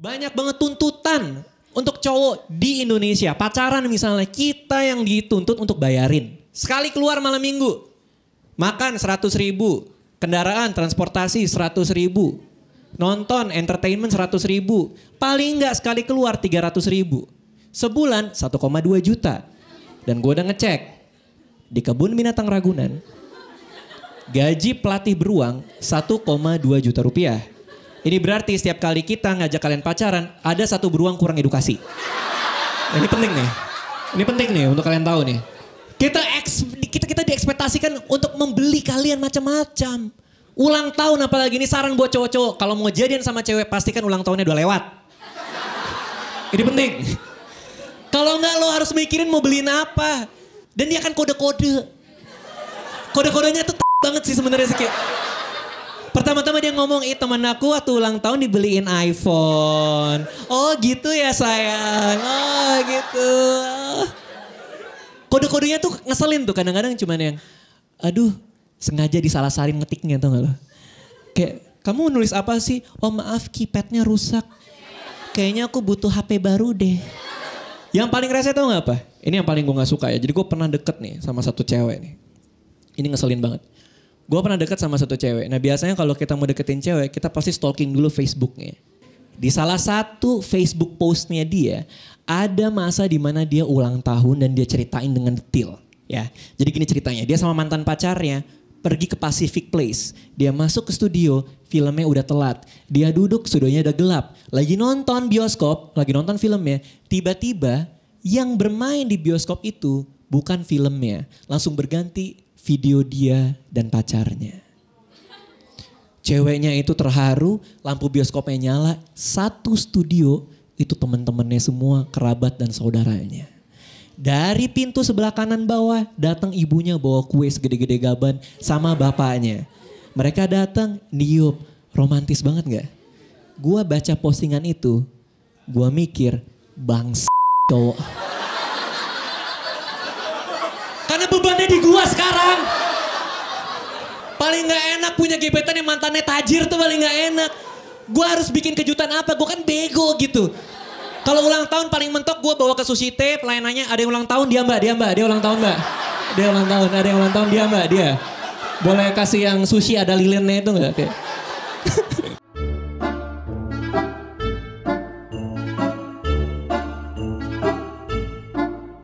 Banyak banget tuntutan untuk cowok di Indonesia. Pacaran misalnya kita yang dituntut untuk bayarin. Sekali keluar malam minggu. Makan 100 ribu. Kendaraan, transportasi 100 ribu. Nonton, entertainment 100 ribu. Paling nggak sekali keluar 300 ribu. Sebulan 1,2 juta. Dan gue udah ngecek. Di kebun binatang Ragunan. Gaji pelatih beruang 1,2 juta rupiah ini berarti setiap kali kita ngajak kalian pacaran, ada satu beruang kurang edukasi. Ini penting nih. Ini penting nih untuk kalian tahu nih. Kita eks, kita kita diekspektasikan untuk membeli kalian macam-macam. Ulang tahun apalagi ini saran buat cowok-cowok. Kalau mau jadian sama cewek pastikan ulang tahunnya udah lewat. Ini penting. Kalau nggak lo harus mikirin mau beliin apa. Dan dia akan kode-kode. Kode-kodenya tuh banget sih sebenarnya sih Pertama-tama dia ngomong, itu temen aku waktu ulang tahun dibeliin iPhone. Oh gitu ya sayang. Oh gitu. Kode-kodenya tuh ngeselin tuh kadang-kadang cuman yang, aduh sengaja sari ngetiknya tuh gak lo. Kayak, kamu nulis apa sih? Oh maaf keypadnya rusak. Kayaknya aku butuh HP baru deh. Yang paling rese tau gak apa? Ini yang paling gue gak suka ya. Jadi gue pernah deket nih sama satu cewek nih. Ini ngeselin banget gue pernah dekat sama satu cewek. Nah biasanya kalau kita mau deketin cewek, kita pasti stalking dulu Facebooknya. Di salah satu Facebook postnya dia, ada masa di mana dia ulang tahun dan dia ceritain dengan detail. Ya, jadi gini ceritanya. Dia sama mantan pacarnya pergi ke Pacific Place. Dia masuk ke studio, filmnya udah telat. Dia duduk, studionya udah gelap. Lagi nonton bioskop, lagi nonton filmnya. Tiba-tiba yang bermain di bioskop itu bukan filmnya. Langsung berganti video dia dan pacarnya. Ceweknya itu terharu, lampu bioskopnya nyala, satu studio itu teman-temannya semua, kerabat dan saudaranya. Dari pintu sebelah kanan bawah datang ibunya bawa kue segede-gede gaban sama bapaknya. Mereka datang, niup, romantis banget gak? Gua baca postingan itu, gua mikir, bangsa cowok. bebannya di gua sekarang. Paling nggak enak punya gebetan yang mantannya tajir tuh paling nggak enak. Gua harus bikin kejutan apa? Gua kan bego gitu. Kalau ulang tahun paling mentok gua bawa ke sushi teh, pelayanannya ada yang ulang tahun dia mbak, dia mbak, dia ulang tahun mbak. Dia ulang tahun, ada yang ulang tahun dia mbak, dia. Boleh kasih yang sushi ada lilinnya itu nggak? Kayak.